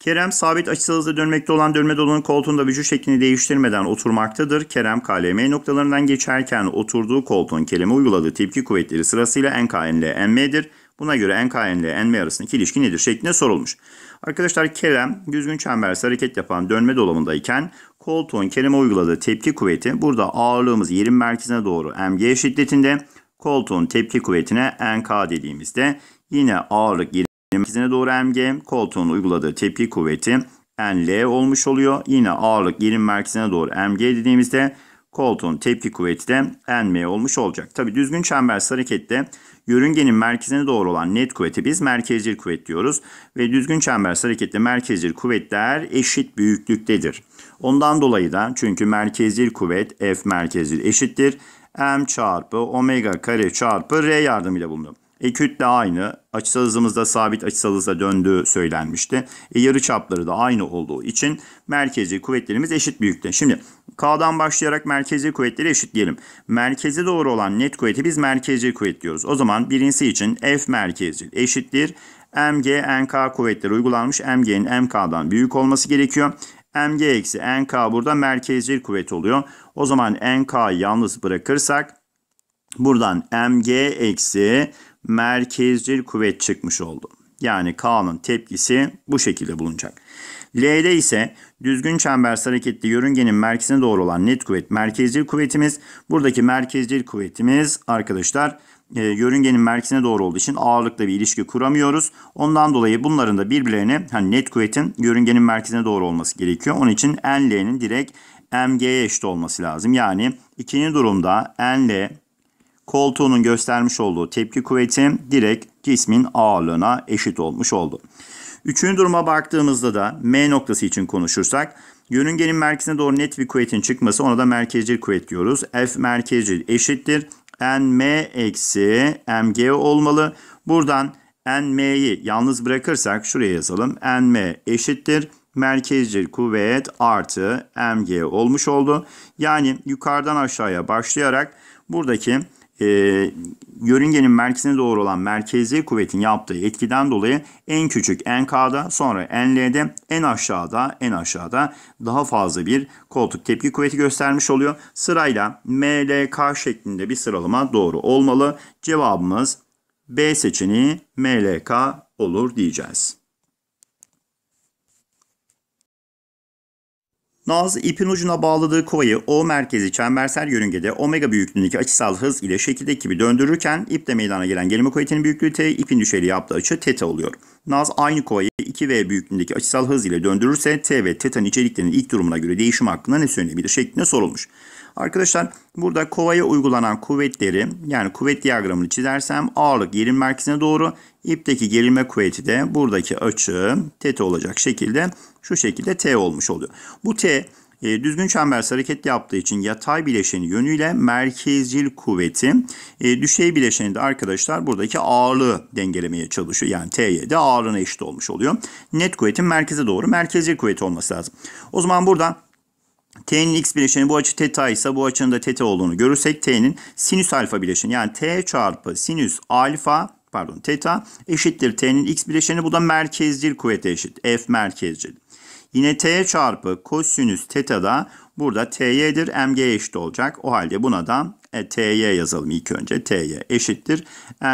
Kerem sabit açısal hızla dönmekte olan dönme dolunun koltuğunda vücut şeklini değiştirmeden oturmaktadır. Kerem KLM noktalarından geçerken oturduğu koltuğun kelime uyguladığı tepki kuvvetleri sırasıyla NKN ile NM'dir. Buna göre NKN ile NM arasındaki ilişki nedir şeklinde sorulmuş. Arkadaşlar Kerem düzgün çembersiz hareket yapan dönme dolabındayken koltuğun kelime uyguladığı tepki kuvveti burada ağırlığımız yerin merkezine doğru MG şiddetinde koltuğun tepki kuvvetine NK dediğimizde yine ağırlık yerin 28'ine doğru mg, koltuğun uyguladığı tepki kuvveti NL olmuş oluyor. Yine ağırlık yerin merkezine doğru MG dediğimizde koltuğun tepki kuvveti de NM olmuş olacak. Tabi düzgün çember harekette yörüngenin merkezine doğru olan net kuvveti biz merkezcil kuvvet diyoruz. Ve düzgün çember harekette merkezcil kuvvetler eşit büyüklüktedir. Ondan dolayı da çünkü merkezcil kuvvet F merkezcil eşittir. M çarpı omega kare çarpı R yardımıyla bulunur. E, kütle aynı. Açısal hızımızda sabit açısal hıza döndüğü söylenmişti. E, yarı çapları da aynı olduğu için merkezi kuvvetlerimiz eşit büyüklükte. Şimdi K'dan başlayarak merkezi kuvvetleri diyelim. Merkeze doğru olan net kuvveti biz merkezi kuvvet diyoruz. O zaman birincisi için F merkezi eşittir. MG, NK kuvvetleri uygulanmış. MG'nin MK'dan büyük olması gerekiyor. MG eksi NK burada merkezi kuvvet oluyor. O zaman NK'yı yalnız bırakırsak buradan MG eksi merkezcil kuvvet çıkmış oldu. Yani K'nın tepkisi bu şekilde bulunacak. L'de ise düzgün çember hareketli yörüngenin merkezine doğru olan net kuvvet merkezcil kuvvetimiz. Buradaki merkezcil kuvvetimiz arkadaşlar e, yörüngenin merkezine doğru olduğu için ağırlıkla bir ilişki kuramıyoruz. Ondan dolayı bunların da birbirlerine hani net kuvvetin yörüngenin merkezine doğru olması gerekiyor. Onun için NL'nin direkt MG'ye eşit olması lazım. Yani ikinci durumda NL koltuğunun göstermiş olduğu tepki kuvveti direkt cismin ağırlığına eşit olmuş oldu. Üçüncü duruma baktığımızda da M noktası için konuşursak yörüngenin merkezine doğru net bir kuvvetin çıkması ona da merkezcil kuvvet diyoruz. F merkezcil eşittir. NM eksi MG olmalı. Buradan NM'yi yalnız bırakırsak şuraya yazalım. NM eşittir merkezcil kuvvet artı mg olmuş oldu. Yani yukarıdan aşağıya başlayarak buradaki e, yörüngenin merkezine doğru olan merkezi kuvvetin yaptığı etkiden dolayı en küçük NK'da sonra NL'de en aşağıda en aşağıda daha fazla bir koltuk tepki kuvveti göstermiş oluyor. Sırayla MLK şeklinde bir sıralama doğru olmalı. Cevabımız B seçeneği MLK olur diyeceğiz. Naz ipin ucuna bağladığı kovayı O merkezi çembersel yörüngede omega büyüklüğündeki açısal hız ile şekildeki gibi döndürürken ipte meydana gelen gerilme kuvvetinin büyüklüğü T, ipin düşeli yaptığı açı teta oluyor. Naz aynı kovayı 2V büyüklüğündeki açısal hız ile döndürürse T ve teta'nın içeriklerinin ilk durumuna göre değişim hakkında ne söylenebilir şeklinde sorulmuş. Arkadaşlar burada kovaya uygulanan kuvvetleri yani kuvvet diyagramını çizersem ağırlık yerin merkezine doğru ipteki gerilme kuvveti de buradaki açı TT olacak şekilde şu şekilde T olmuş oluyor. Bu T e, düzgün çember hareket yaptığı için yatay bileşeni yönüyle merkezcil kuvveti, e, düşey bileşeni de arkadaşlar buradaki ağırlığı dengelemeye çalışıyor. Yani T'ye de ağırlığına eşit olmuş oluyor. Net kuvvetin merkeze doğru merkezcil kuvveti olması lazım. O zaman burada T'nin x bileşeni bu açı teta ise bu açının da teta olduğunu görürsek T'nin sinüs alfa bileşeni yani T çarpı sinüs alfa pardon teta eşittir T'nin x bileşeni bu da merkezcil kuvvete eşit F merkezcil. Yine T çarpı kosinüs teta da burada T'y'dir MG eşit olacak. O halde buna da e, TY yazalım ilk önce. TY eşittir.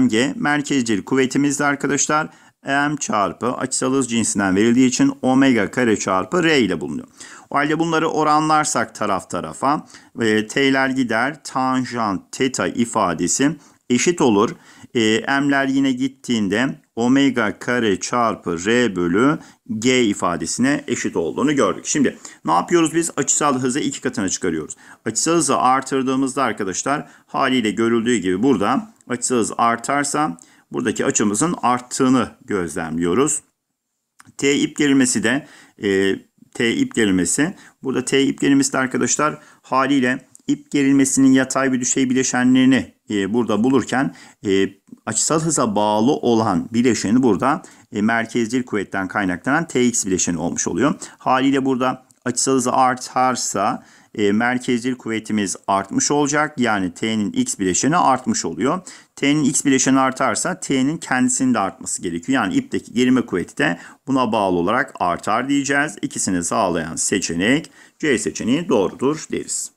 MG merkezcil de arkadaşlar M çarpı açısal hız cinsinden verildiği için omega kare çarpı R ile bulunuyor. O halde bunları oranlarsak taraf tarafa e, t'ler gider. Tanjant teta ifadesi eşit olur. E, m'ler yine gittiğinde omega kare çarpı r bölü g ifadesine eşit olduğunu gördük. Şimdi ne yapıyoruz biz? Açısal hızı iki katına çıkarıyoruz. Açısal hızı artırdığımızda arkadaşlar haliyle görüldüğü gibi burada açısal hız artarsa buradaki açımızın arttığını gözlemliyoruz. T ip gerilmesi de e, T ip gerilmesi. Burada T ip gerilmesi de arkadaşlar haliyle ip gerilmesinin yatay bir düşey bileşenlerini e, burada bulurken e, açısal hıza bağlı olan bileşeni burada e, merkezcil kuvvetten kaynaklanan Tx bileşeni olmuş oluyor. Haliyle burada açısal hızı artarsa e, merkezcil kuvvetimiz artmış olacak. Yani T'nin X bileşeni artmış oluyor. T'nin X bileşeni artarsa T'nin kendisinin de artması gerekiyor. Yani ipteki gerime kuvveti de buna bağlı olarak artar diyeceğiz. İkisini sağlayan seçenek C seçeneği doğrudur deriz.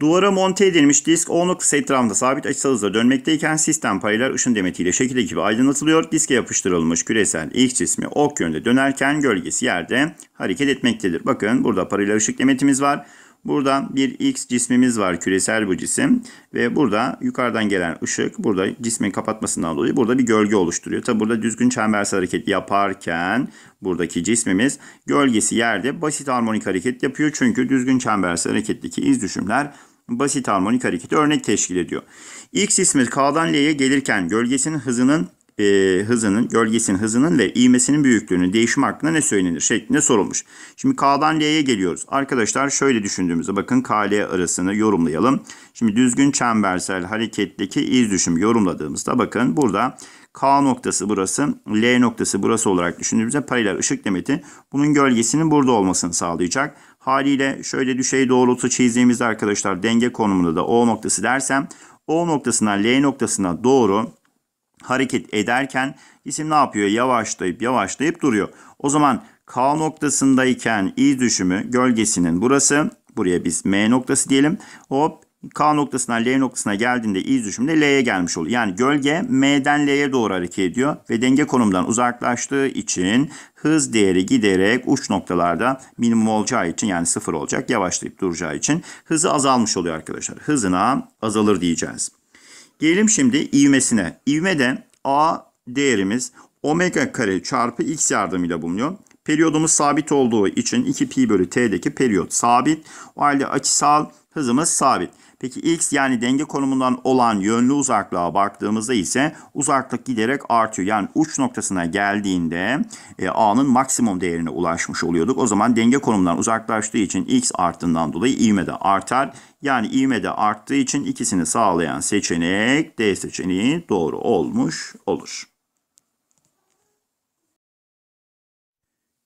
Duvara monte edilmiş disk 10 noktası etrafında sabit açısal hızla dönmekteyken sistem paralel ışın demetiyle şekil ekibi aydınlatılıyor. Diske yapıştırılmış küresel ilk cismi ok yönde dönerken gölgesi yerde hareket etmektedir. Bakın burada paralel ışık demetimiz var. Buradan bir X cismimiz var küresel bu cisim ve burada yukarıdan gelen ışık burada cismin kapatmasından dolayı burada bir gölge oluşturuyor. Tabi burada düzgün çembersel hareket yaparken buradaki cismimiz gölgesi yerde basit harmonik hareket yapıyor. Çünkü düzgün çembersel hareketteki iz düşümler basit harmonik hareketi örnek teşkil ediyor. X ismi K'dan L'ye gelirken gölgesinin hızının e, hızının, gölgesinin hızının ve ivmesinin büyüklüğünün değişimi hakkında ne söylenir şeklinde sorulmuş. Şimdi K'dan L'ye geliyoruz. Arkadaşlar şöyle düşündüğümüzde bakın K-L arasını yorumlayalım. Şimdi düzgün çembersel hareketteki iz düşüm yorumladığımızda bakın burada K noktası burası, L noktası burası olarak düşündüğümüzde paralel ışık demeti bunun gölgesinin burada olmasını sağlayacak. Haliyle şöyle düşey doğrultu çizdiğimizde arkadaşlar denge konumunda da O noktası dersem O noktasından L noktasına doğru hareket ederken isim ne yapıyor? Yavaşlayıp yavaşlayıp duruyor. O zaman K noktasındayken iz düşümü gölgesinin burası. Buraya biz M noktası diyelim. Hop K noktasından L noktasına geldiğinde iz düşümde L'ye gelmiş oluyor. Yani gölge M'den L'ye doğru hareket ediyor ve denge konumdan uzaklaştığı için hız değeri giderek uç noktalarda minimum olacağı için yani sıfır olacak yavaşlayıp duracağı için hızı azalmış oluyor arkadaşlar. Hızına azalır diyeceğiz. Gelelim şimdi ivmesine. İvmede A değerimiz omega kare çarpı x yardımıyla bulunuyor. Periyodumuz sabit olduğu için 2pi bölü t'deki periyot sabit. O halde açısal hızımız sabit. Peki x yani denge konumundan olan yönlü uzaklığa baktığımızda ise uzaklık giderek artıyor. Yani uç noktasına geldiğinde e, a'nın maksimum değerine ulaşmış oluyorduk. O zaman denge konumundan uzaklaştığı için x arttığından dolayı ivme de artar. Yani ivme de arttığı için ikisini sağlayan seçenek D seçeneği doğru olmuş olur.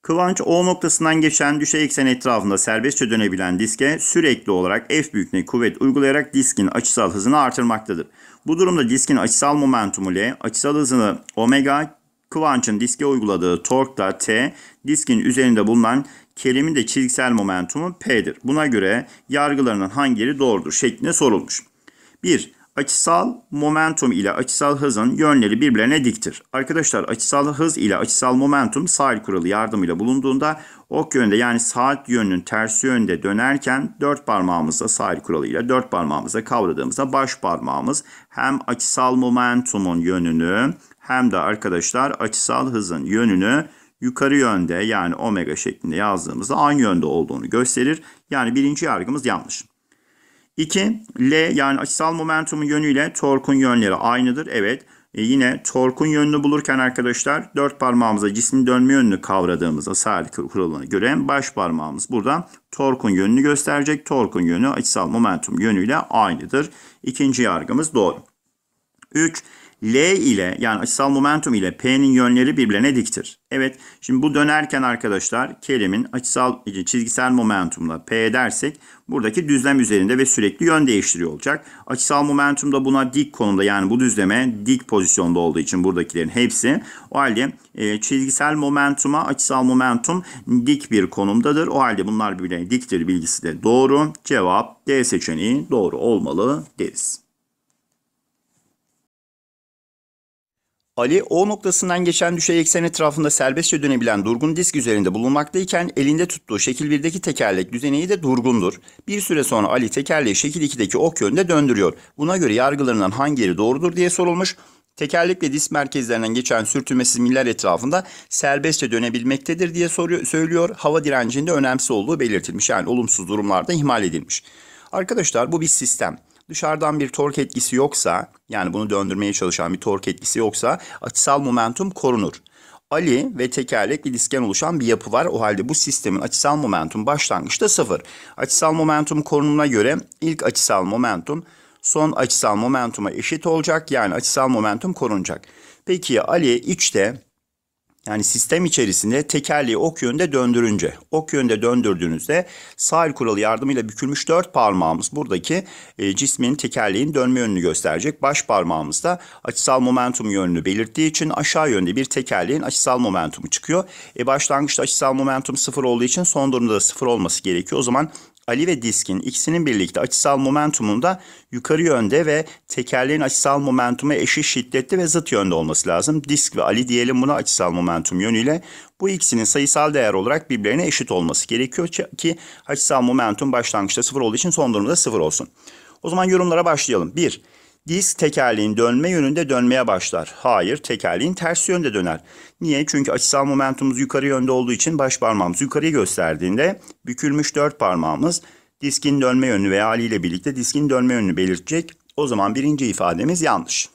Kıvanç O noktasından geçen düşey eksen etrafında serbestçe dönebilen diske sürekli olarak F büyüklüğüne kuvvet uygulayarak diskin açısal hızını artırmaktadır. Bu durumda diskin açısal momentumu L, açısal hızını omega, Kıvanç'ın diske uyguladığı tork da T, diskin üzerinde bulunan kelimin de çizgisel momentumu P'dir. Buna göre yargılarının hangileri doğrudur şeklinde sorulmuş. 1. Açısal momentum ile açısal hızın yönleri birbirlerine diktir. Arkadaşlar açısal hız ile açısal momentum sahil kuralı yardımıyla bulunduğunda ok yönde yani saat yönünün tersi yönde dönerken dört parmağımızla sahil kuralı ile dört parmağımızla kavradığımızda baş parmağımız hem açısal momentumun yönünü hem de arkadaşlar açısal hızın yönünü yukarı yönde yani omega şeklinde yazdığımızda aynı yönde olduğunu gösterir. Yani birinci yargımız yanlış. 2. L yani açısal momentumun yönüyle torkun yönleri aynıdır. Evet. E yine torkun yönünü bulurken arkadaşlar dört parmağımıza cismin dönme yönünü kavradığımızda sabit kuralına göre baş parmağımız buradan torkun yönünü gösterecek. Torkun yönü açısal momentum yönüyle aynıdır. İkinci yargımız doğru. 3. L ile yani açısal momentum ile P'nin yönleri birbirine diktir. Evet şimdi bu dönerken arkadaşlar Kerim'in açısal e, çizgisel momentumla P dersek buradaki düzlem üzerinde ve sürekli yön değiştiriyor olacak. Açısal momentum da buna dik konumda yani bu düzleme dik pozisyonda olduğu için buradakilerin hepsi. O halde e, çizgisel momentuma açısal momentum dik bir konumdadır. O halde bunlar birbirine diktir bilgisi de doğru. Cevap D seçeneği doğru olmalı deriz. Ali O noktasından geçen düşey eksen etrafında serbestçe dönebilen durgun disk üzerinde bulunmaktayken elinde tuttuğu şekil 1'deki tekerlek düzeneği de durgundur. Bir süre sonra Ali tekerleği şekil 2'deki ok yönde döndürüyor. Buna göre yargılarından hangileri doğrudur diye sorulmuş. Tekerlekle disk merkezlerinden geçen sürtünmesiz miller etrafında serbestçe dönebilmektedir diye soruyor, söylüyor. Hava direncinde önemsiz olduğu belirtilmiş. Yani olumsuz durumlarda ihmal edilmiş. Arkadaşlar bu bir sistem dışarıdan bir tork etkisi yoksa yani bunu döndürmeye çalışan bir tork etkisi yoksa açısal momentum korunur. Ali ve tekerlek disken oluşan bir yapı var. O halde bu sistemin açısal momentum başlangıçta sıfır. Açısal momentum korunumuna göre ilk açısal momentum son açısal momentuma eşit olacak. Yani açısal momentum korunacak. Peki Ali içte yani sistem içerisinde tekerleği ok yönde döndürünce, ok yönde döndürdüğünüzde sağ kuralı yardımıyla bükülmüş dört parmağımız buradaki e, cismin tekerleğin dönme yönünü gösterecek. Baş parmağımız da açısal momentum yönünü belirttiği için aşağı yönde bir tekerleğin açısal momentumu çıkıyor. E, başlangıçta açısal momentum sıfır olduğu için son durumda da sıfır olması gerekiyor. O zaman Ali ve diskin ikisinin birlikte açısal momentumunda yukarı yönde ve tekerleğin açısal momentumu eşit şiddetli ve zıt yönde olması lazım. Disk ve Ali diyelim buna açısal momentum yönüyle bu ikisinin sayısal değer olarak birbirlerine eşit olması gerekiyor ki açısal momentum başlangıçta sıfır olduğu için son durumda sıfır olsun. O zaman yorumlara başlayalım. 1. Disk tekerleğin dönme yönünde dönmeye başlar. Hayır, tekerleğin ters yönde döner. Niye? Çünkü açısal momentumumuz yukarı yönde olduğu için baş parmağımız yukarıya gösterdiğinde bükülmüş dört parmağımız diskin dönme yönü veya haliyle birlikte diskin dönme yönünü belirtecek. O zaman birinci ifademiz yanlış.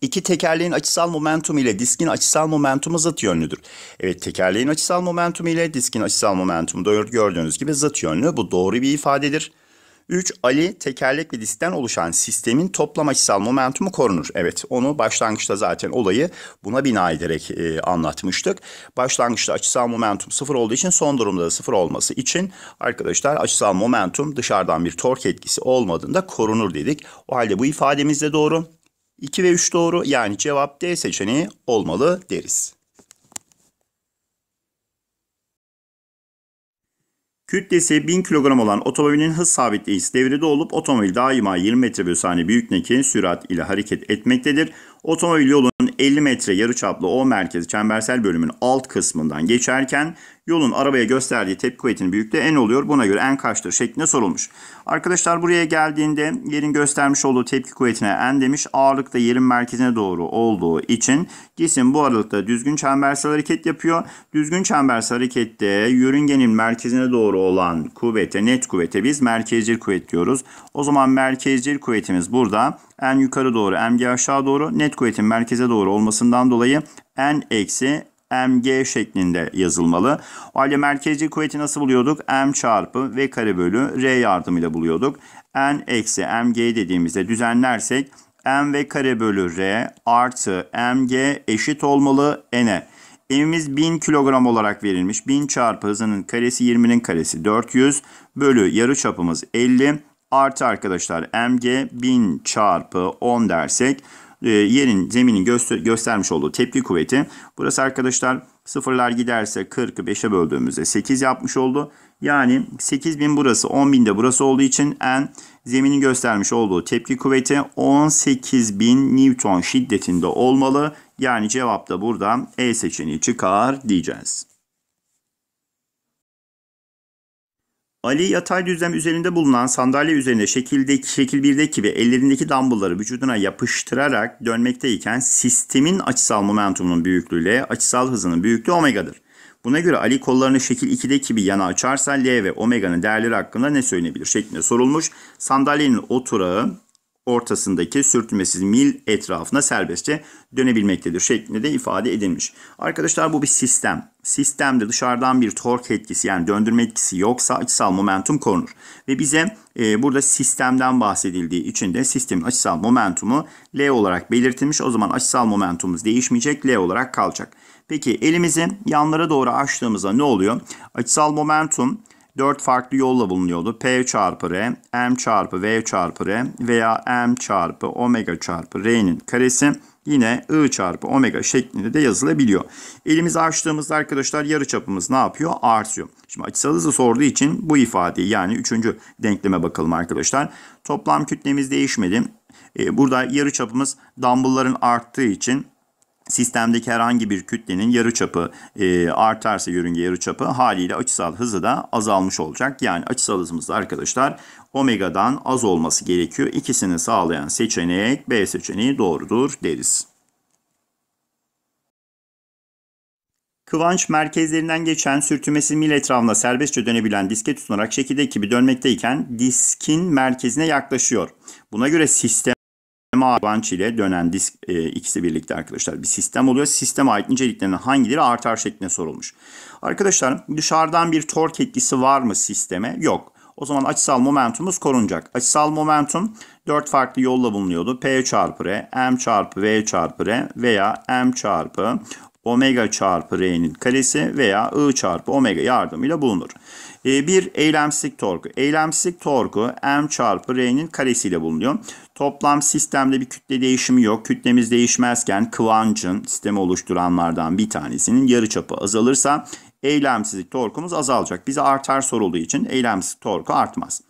İki tekerleğin açısal momentum ile diskin açısal momentumu zıt yönlüdür. Evet tekerleğin açısal momentumu ile diskin açısal momentumu da gördüğünüz gibi zıt yönlü. Bu doğru bir ifadedir. 3. Ali tekerlek ve diskten oluşan sistemin toplam açısal momentumu korunur. Evet onu başlangıçta zaten olayı buna bina ederek e, anlatmıştık. Başlangıçta açısal momentum sıfır olduğu için son durumda da sıfır olması için arkadaşlar açısal momentum dışarıdan bir tork etkisi olmadığında korunur dedik. O halde bu ifademiz de doğru. 2 ve 3 doğru yani cevap D seçeneği olmalı deriz. Kütlesi 1000 kilogram olan otomobilin hız sabitleyicisi devrede olup otomobil daima 20 metre bölü saniye büyük nekin sürat ile hareket etmektedir. Otomobil yolun 50 metre yarıçaplı O merkezi çembersel bölümün alt kısmından geçerken yolun arabaya gösterdiği tepki kuvvetinin büyüklüğü en oluyor. Buna göre n kaçtır şeklinde sorulmuş. Arkadaşlar buraya geldiğinde yerin göstermiş olduğu tepki kuvvetine en demiş. Ağırlıkta yerin merkezine doğru olduğu için cisim bu aralıkta düzgün çembersel hareket yapıyor. Düzgün çembersel harekette yörüngenin merkezine doğru olan kuvvete, net kuvvete biz merkezcil kuvvet diyoruz. O zaman merkezcil kuvvetimiz burada en yukarı doğru, mg aşağı doğru, net kuvvetin merkeze doğru olmasından dolayı n eksi mg şeklinde yazılmalı. O halde merkezi kuvveti nasıl buluyorduk? m çarpı v kare bölü r yardımıyla buluyorduk. n eksi mg dediğimizde düzenlersek m v kare bölü r artı mg eşit olmalı n'e. Evimiz 1000 kilogram olarak verilmiş. 1000 çarpı hızının karesi 20'nin karesi 400 bölü yarı çapımız 50 artı arkadaşlar mg 1000 çarpı 10 dersek e, yerin zeminin göster göstermiş olduğu tepki kuvveti. Burası arkadaşlar sıfırlar giderse 40'ı 5'e böldüğümüzde 8 yapmış oldu. Yani 8000 burası 10000 de burası olduğu için en zeminin göstermiş olduğu tepki kuvveti 18000 Newton şiddetinde olmalı. Yani cevap da burada E seçeneği çıkar diyeceğiz. Ali yatay düzlem üzerinde bulunan sandalye üzerinde şekildeki, şekil 1'deki ve ellerindeki dumbbellları vücuduna yapıştırarak dönmekteyken sistemin açısal momentumunun büyüklüğüyle açısal hızının büyüklüğü omega'dır. Buna göre Ali kollarını şekil 2'deki bir yana açarsa L ve omega'nın değerleri hakkında ne söylenebilir şeklinde sorulmuş. Sandalyenin oturağı ortasındaki sürtünmesiz mil etrafına serbestçe dönebilmektedir şeklinde de ifade edilmiş. Arkadaşlar bu bir sistem sistemde dışarıdan bir tork etkisi yani döndürme etkisi yoksa açısal momentum korunur. Ve bize e, burada sistemden bahsedildiği için de sistemin açısal momentumu L olarak belirtilmiş. O zaman açısal momentumumuz değişmeyecek L olarak kalacak. Peki elimizi yanlara doğru açtığımızda ne oluyor? Açısal momentum 4 farklı yolla bulunuyordu. P çarpı R, M çarpı V çarpı R veya M çarpı omega çarpı R'nin karesi yine I çarpı omega şeklinde de yazılabiliyor. Elimizi açtığımızda arkadaşlar yarı çapımız ne yapıyor? Artıyor. Şimdi açısal hızı sorduğu için bu ifadeyi yani 3. denkleme bakalım arkadaşlar. Toplam kütlemiz değişmedi. E, burada yarı çapımız dumbbellların arttığı için sistemdeki herhangi bir kütlenin yarıçapı e, artarsa yörünge yarıçapı haliyle açısal hızı da azalmış olacak. Yani açısal hızımız da arkadaşlar omega'dan az olması gerekiyor. İkisini sağlayan seçenek B seçeneği doğrudur deriz. Kıvanç merkezlerinden geçen sürtünmesi mil etrafında serbestçe dönebilen diske tutunarak şekilde gibi dönmekteyken diskin merkezine yaklaşıyor. Buna göre sistem Banç ile dönen disk e, ikisi birlikte arkadaşlar bir sistem oluyor. Sisteme ait niceliklerinin hangileri artar şeklinde sorulmuş. Arkadaşlar dışarıdan bir tork etkisi var mı sisteme? Yok. O zaman açısal momentumumuz korunacak. Açısal momentum 4 farklı yolla bulunuyordu. P çarpı R, M çarpı V çarpı R veya M çarpı omega çarpı r'nin karesi veya I çarpı omega yardımıyla bulunur. Ee, bir eylemsizlik torku. Eylemsizlik torku M çarpı R'nin karesiyle bulunuyor. Toplam sistemde bir kütle değişimi yok. Kütlemiz değişmezken kıvancın sistemi oluşturanlardan bir tanesinin yarıçapı azalırsa eylemsizlik torkumuz azalacak. Bize artar sorulduğu için eylemsizlik torku artmaz.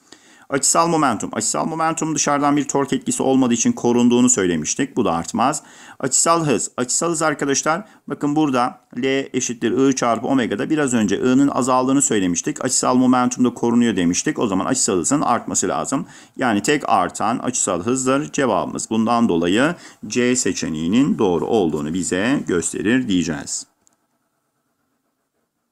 Açısal momentum. Açısal momentum dışarıdan bir tork etkisi olmadığı için korunduğunu söylemiştik. Bu da artmaz. Açısal hız. Açısal hız arkadaşlar bakın burada L eşittir I çarpı omega'da biraz önce I'nın azaldığını söylemiştik. Açısal momentum da korunuyor demiştik. O zaman açısal hızın artması lazım. Yani tek artan açısal hızdır cevabımız. Bundan dolayı C seçeneğinin doğru olduğunu bize gösterir diyeceğiz.